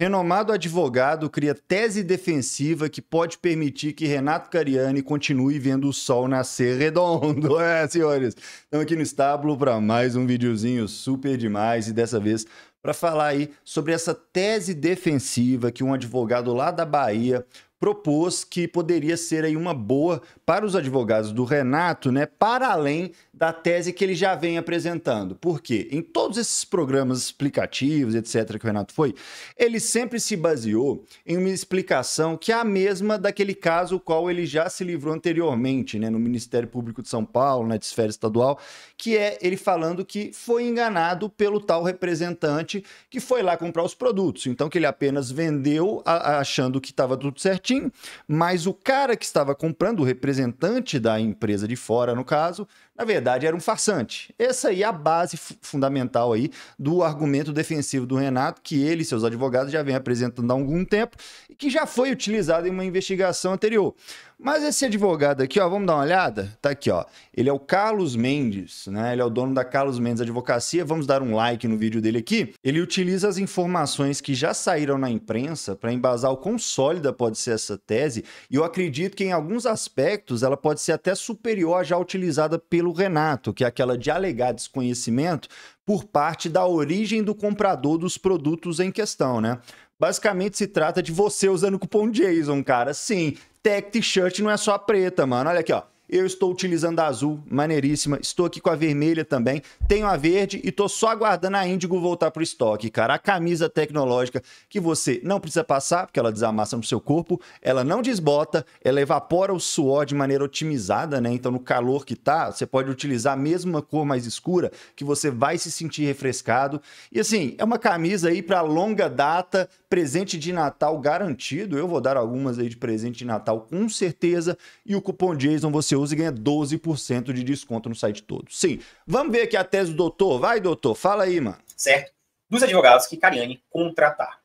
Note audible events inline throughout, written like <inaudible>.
Renomado advogado cria tese defensiva que pode permitir que Renato Cariani continue vendo o sol nascer redondo. <laughs> É, senhores, estamos aqui no estábulo para mais um videozinho super demais e dessa vez para falar aí sobre essa tese defensiva que um advogado lá da Bahia propôs que poderia ser aí uma boa para os advogados do Renato, né, para além da tese que ele já vem apresentando. Por quê? Em todos esses programas explicativos, etc, que o Renato foi, ele sempre se baseou em uma explicação que é a mesma daquele caso qual ele já se livrou anteriormente, né, no Ministério Público de São Paulo, na esfera estadual, que é ele falando que foi enganado pelo tal representante que foi lá comprar os produtos, então que ele apenas vendeu achando que estava tudo certinho certinho, mas o cara que estava comprando, o representante da empresa de fora, no caso, na verdade era um farsante. Essa aí é a base fundamental aí do argumento defensivo do Renato, que ele e seus advogados já vem apresentando há algum tempo e que já foi utilizado em uma investigação anterior. Mas esse advogado aqui, ó, vamos dar uma olhada? Tá aqui, ó. Ele é o Carlos Mendes, né? Ele é o dono da Carlos Mendes Advocacia. Vamos dar um like no vídeo dele aqui. Ele utiliza as informações que já saíram na imprensa para embasar o quão sólida pode ser essa tese, e eu acredito que em alguns aspectos ela pode ser até superior à já utilizada pelo pelo Renato, que é aquela de alegar desconhecimento por parte da origem do comprador dos produtos em questão, né? Basicamente se trata de você usando o cupom JASON, cara. Sim, tech t-shirt não é só preta, mano. Olha aqui, ó. Eu estou utilizando a azul, maneiríssima. Estou aqui com a vermelha também. Tenho a verde e estou só aguardando a índigo voltar para o estoque, cara. A camisa tecnológica que você não precisa passar, porque ela desamassa no seu corpo, ela não desbota, ela evapora o suor de maneira otimizada, né? Então, no calor que tá, você pode utilizar mesmo uma cor mais escura, que você vai se sentir refrescado. E assim, é uma camisa aí para longa data, presente de Natal garantido. Eu vou dar algumas aí de presente de Natal com certeza. E o cupom Jason você usa e ganha 12% de desconto no site todo. Sim, vamos ver aqui a tese do doutor. Vai, doutor, fala aí, mano. Certo. Dos advogados que Cariani contratar.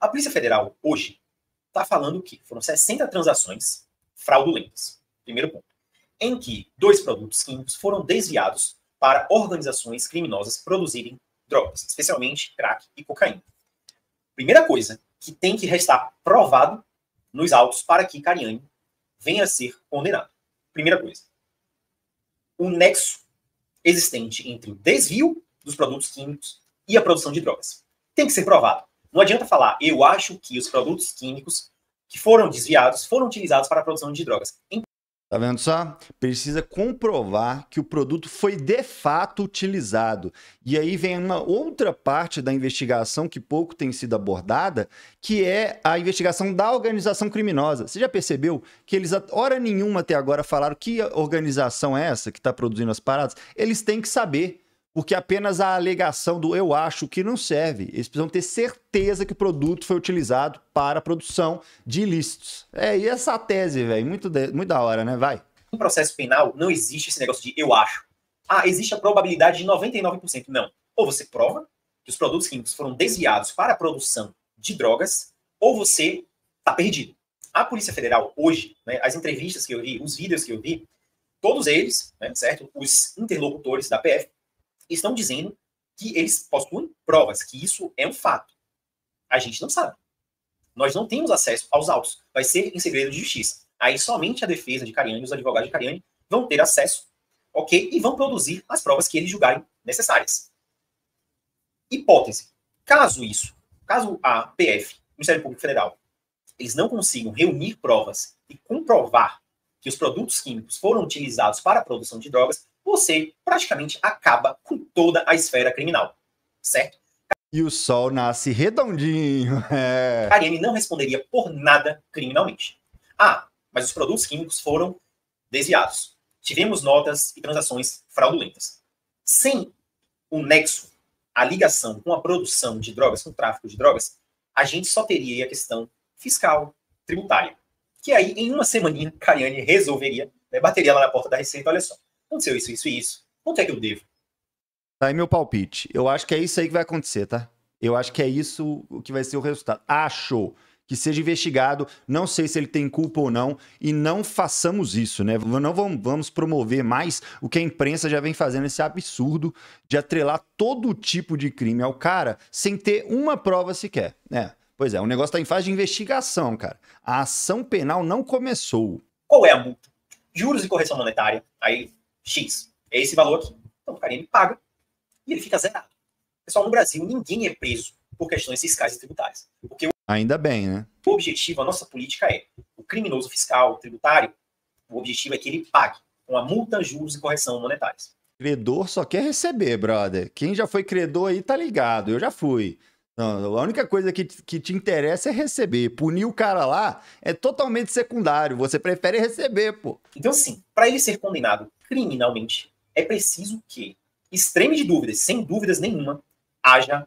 A Polícia Federal, hoje, está falando que foram 60 transações fraudulentas. Primeiro ponto. Em que dois produtos químicos foram desviados para organizações criminosas produzirem drogas, especialmente crack e cocaína. Primeira coisa que tem que restar provado nos autos para que Cariani venha a ser condenado. Primeira coisa. O nexo existente entre o desvio dos produtos químicos e a produção de drogas. Tem que ser provado. Não adianta falar, eu acho que os produtos químicos que foram desviados foram utilizados para a produção de drogas. Tá vendo só? Precisa comprovar que o produto foi de fato utilizado. E aí vem uma outra parte da investigação que pouco tem sido abordada, que é a investigação da organização criminosa. Você já percebeu que eles, hora nenhuma até agora, falaram que organização é essa que está produzindo as paradas? Eles têm que saber. Porque apenas a alegação do eu acho que não serve. Eles precisam ter certeza que o produto foi utilizado para a produção de ilícitos. É, e essa tese, velho, muito, muito da hora, né? Vai. No processo penal, não existe esse negócio de eu acho. Ah, existe a probabilidade de 99%. Não. Ou você prova que os produtos químicos foram desviados para a produção de drogas, ou você está perdido. A Polícia Federal, hoje, né, as entrevistas que eu vi, os vídeos que eu vi, todos eles, né, certo? Os interlocutores da PF, estão dizendo que eles possuem provas, que isso é um fato. A gente não sabe. Nós não temos acesso aos autos. Vai ser em segredo de justiça. Aí somente a defesa de Cariani, os advogados de Cariani, vão ter acesso, ok? E vão produzir as provas que eles julgarem necessárias. Hipótese. Caso isso, caso a PF, Ministério Público Federal, eles não consigam reunir provas e comprovar que os produtos químicos foram utilizados para a produção de drogas, você praticamente acaba com toda a esfera criminal, certo? E o sol nasce redondinho. <laughs> É. Karine não responderia por nada criminalmente. Ah, mas os produtos químicos foram desviados. Tivemos notas e transações fraudulentas. Sem o nexo, a ligação com a produção de drogas, com o tráfico de drogas, a gente só teria a questão fiscal, tributária. Que aí, em uma semaninha, Cariane resolveria, né, bateria lá na porta da Receita, olha só, aconteceu isso, isso e isso. Quanto é que eu devo? Tá aí meu palpite. Eu acho que é isso aí que vai acontecer, tá? Eu acho que é isso que vai ser o resultado. Acho que seja investigado. Não sei se ele tem culpa ou não. E não façamos isso, né? Não vamos promover mais o que a imprensa já vem fazendo, esse absurdo de atrelar todo tipo de crime ao cara sem ter uma prova sequer, né? Pois é, o negócio tá em fase de investigação, cara. A ação penal não começou. Qual é a multa? Juros e correção monetária. Aí, X. É esse valor aqui. então, o carinha me paga e ele fica zerado. Pessoal, no Brasil, ninguém é preso por questões fiscais e tributárias. Porque o... Ainda bem, né? O objetivo, a nossa política é o criminoso fiscal, tributário, o objetivo é que ele pague com a multa, juros e correção monetárias. Credor só quer receber, brother. Quem já foi credor aí tá ligado. Eu já fui. Não, a única coisa que, que te interessa é receber. Punir o cara lá é totalmente secundário. Você prefere receber, pô. Então, sim, para ele ser condenado criminalmente, é preciso que extreme de dúvidas, sem dúvidas nenhuma, haja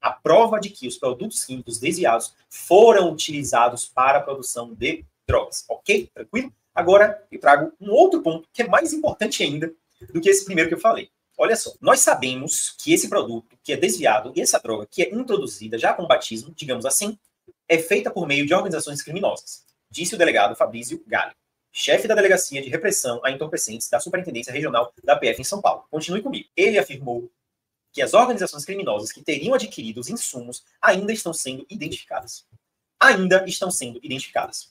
a prova de que os produtos químicos desviados foram utilizados para a produção de drogas. Ok? Tranquilo? Agora eu trago um outro ponto que é mais importante ainda do que esse primeiro que eu falei. Olha só, nós sabemos que esse produto que é desviado e essa droga que é introduzida já com batismo, digamos assim, é feita por meio de organizações criminosas, disse o delegado Fabrício Galho chefe da Delegacia de Repressão a Entorpecentes da Superintendência Regional da PF em São Paulo. Continue comigo. Ele afirmou que as organizações criminosas que teriam adquirido os insumos ainda estão sendo identificadas. Ainda estão sendo identificadas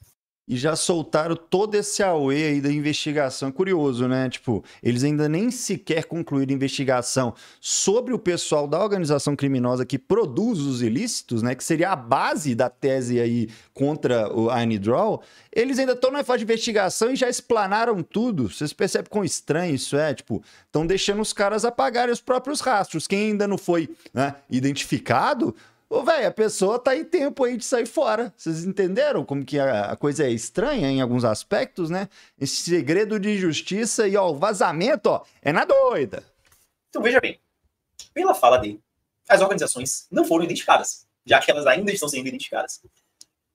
e já soltaram todo esse AUE aí da investigação. É curioso, né? Tipo, eles ainda nem sequer concluíram a investigação sobre o pessoal da organização criminosa que produz os ilícitos, né? Que seria a base da tese aí contra o Annie Eles ainda estão na fase de investigação e já explanaram tudo. Vocês percebem quão estranho isso é? Tipo, estão deixando os caras apagarem os próprios rastros. Quem ainda não foi né, identificado Ô, velho, a pessoa tá em tempo aí de sair fora. Vocês entenderam como que a, a, coisa é estranha em alguns aspectos, né? Esse segredo de justiça e, ó, o vazamento, ó, é na doida. Então, veja bem. Pela fala dele, as organizações não foram identificadas, já que elas ainda estão sendo identificadas.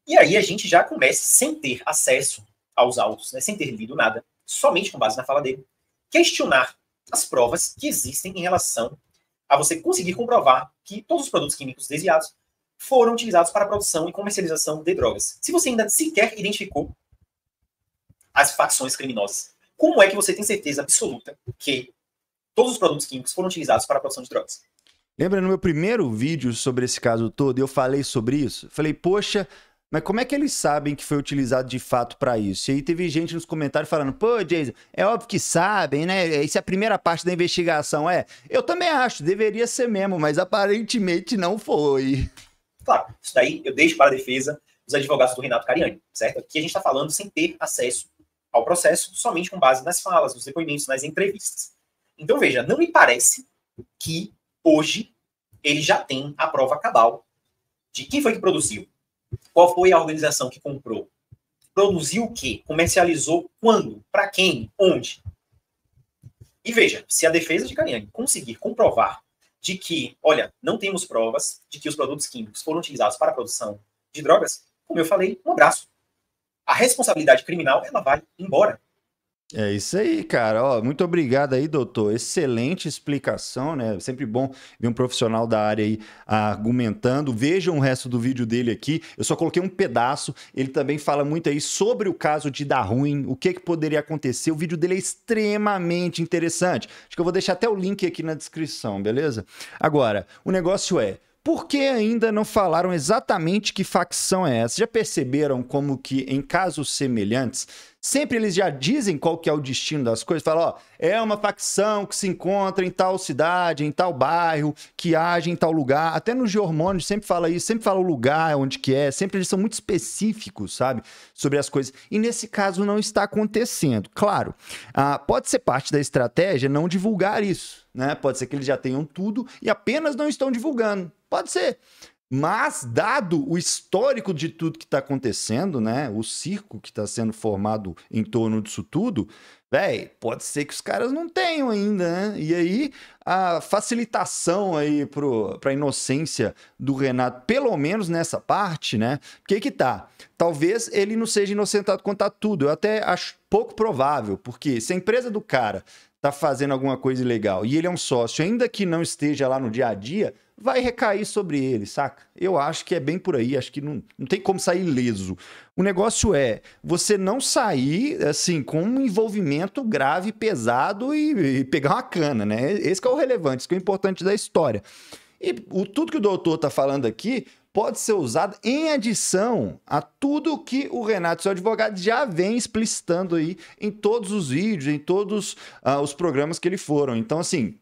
E aí a gente já começa sem ter acesso aos autos, né, sem ter lido nada, somente com base na fala dele, questionar as provas que existem em relação a você conseguir comprovar que todos os produtos químicos desviados foram utilizados para a produção e comercialização de drogas. Se você ainda sequer identificou as facções criminosas, como é que você tem certeza absoluta que todos os produtos químicos foram utilizados para a produção de drogas? Lembra no meu primeiro vídeo sobre esse caso todo, eu falei sobre isso? Falei, poxa, mas como é que eles sabem que foi utilizado de fato para isso? E aí teve gente nos comentários falando: pô, Jason, é óbvio que sabem, né? Essa é, é a primeira parte da investigação. É, eu também acho, deveria ser mesmo, mas aparentemente não foi. Claro, isso daí eu deixo para a defesa dos advogados do Renato Cariani, certo? Aqui a gente está falando sem ter acesso ao processo, somente com base nas falas, nos depoimentos, nas entrevistas. Então, veja, não me parece que hoje ele já tem a prova cabal de quem foi que produziu, qual foi a organização que comprou? Produziu o que? Comercializou quando? Para quem? Onde? E veja, se a defesa de Cariani conseguir comprovar de que, olha, não temos provas de que os produtos químicos foram utilizados para a produção de drogas, como eu falei, um abraço. A responsabilidade criminal, ela vai embora. É isso aí, cara. Ó, muito obrigado aí, doutor. Excelente explicação, né? Sempre bom ver um profissional da área aí argumentando. Vejam o resto do vídeo dele aqui. Eu só coloquei um pedaço. Ele também fala muito aí sobre o caso de dar ruim, o que, que poderia acontecer. O vídeo dele é extremamente interessante. Acho que eu vou deixar até o link aqui na descrição, beleza? Agora, o negócio é. Por que ainda não falaram exatamente que facção é essa? Já perceberam como que em casos semelhantes Sempre eles já dizem qual que é o destino das coisas. Falam, ó, é uma facção que se encontra em tal cidade, em tal bairro, que age em tal lugar. Até no Geormônio sempre fala isso, sempre fala o lugar onde que é. Sempre eles são muito específicos, sabe? Sobre as coisas. E nesse caso não está acontecendo. Claro, ah, pode ser parte da estratégia não divulgar isso, né? Pode ser que eles já tenham tudo e apenas não estão divulgando. Pode ser. Mas, dado o histórico de tudo que está acontecendo, né? O circo que está sendo formado em torno disso tudo, velho, pode ser que os caras não tenham ainda, né? E aí, a facilitação aí para a inocência do Renato, pelo menos nessa parte, né? O que que tá? Talvez ele não seja inocentado contar tudo. Eu até acho pouco provável, porque se a empresa do cara tá fazendo alguma coisa ilegal e ele é um sócio, ainda que não esteja lá no dia a dia, vai recair sobre ele, saca? Eu acho que é bem por aí, acho que não, não tem como sair leso. O negócio é você não sair, assim, com um envolvimento grave, pesado e, e pegar uma cana, né? Esse é o relevante, esse é o importante da história. E o, tudo que o doutor tá falando aqui pode ser usado em adição a tudo que o Renato, seu advogado, já vem explicitando aí em todos os vídeos, em todos uh, os programas que ele foram. Então, assim,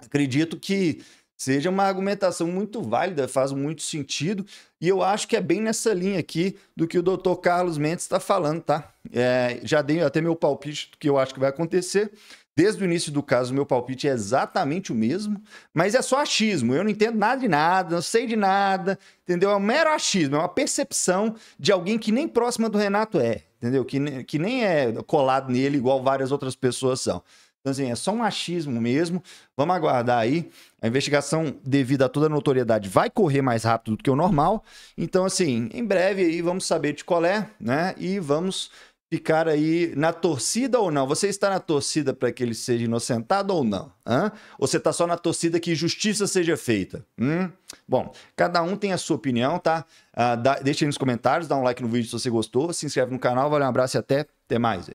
acredito que seja uma argumentação muito válida, faz muito sentido, e eu acho que é bem nessa linha aqui do que o doutor Carlos Mendes está falando, tá? É, já dei até meu palpite do que eu acho que vai acontecer. Desde o início do caso, meu palpite é exatamente o mesmo, mas é só achismo. Eu não entendo nada de nada, não sei de nada, entendeu? É um mero achismo, é uma percepção de alguém que nem próxima do Renato é, entendeu? Que, que nem é colado nele igual várias outras pessoas são. Então, assim, é só um achismo mesmo. Vamos aguardar aí. A investigação, devido a toda a notoriedade, vai correr mais rápido do que o normal. Então, assim, em breve aí vamos saber de qual é, né? E vamos ficar aí na torcida ou não. Você está na torcida para que ele seja inocentado ou não? Hã? Ou você está só na torcida que justiça seja feita? Hum? Bom, cada um tem a sua opinião, tá? Ah, dá, deixa aí nos comentários, dá um like no vídeo se você gostou, se inscreve no canal, valeu, um abraço e até, até mais.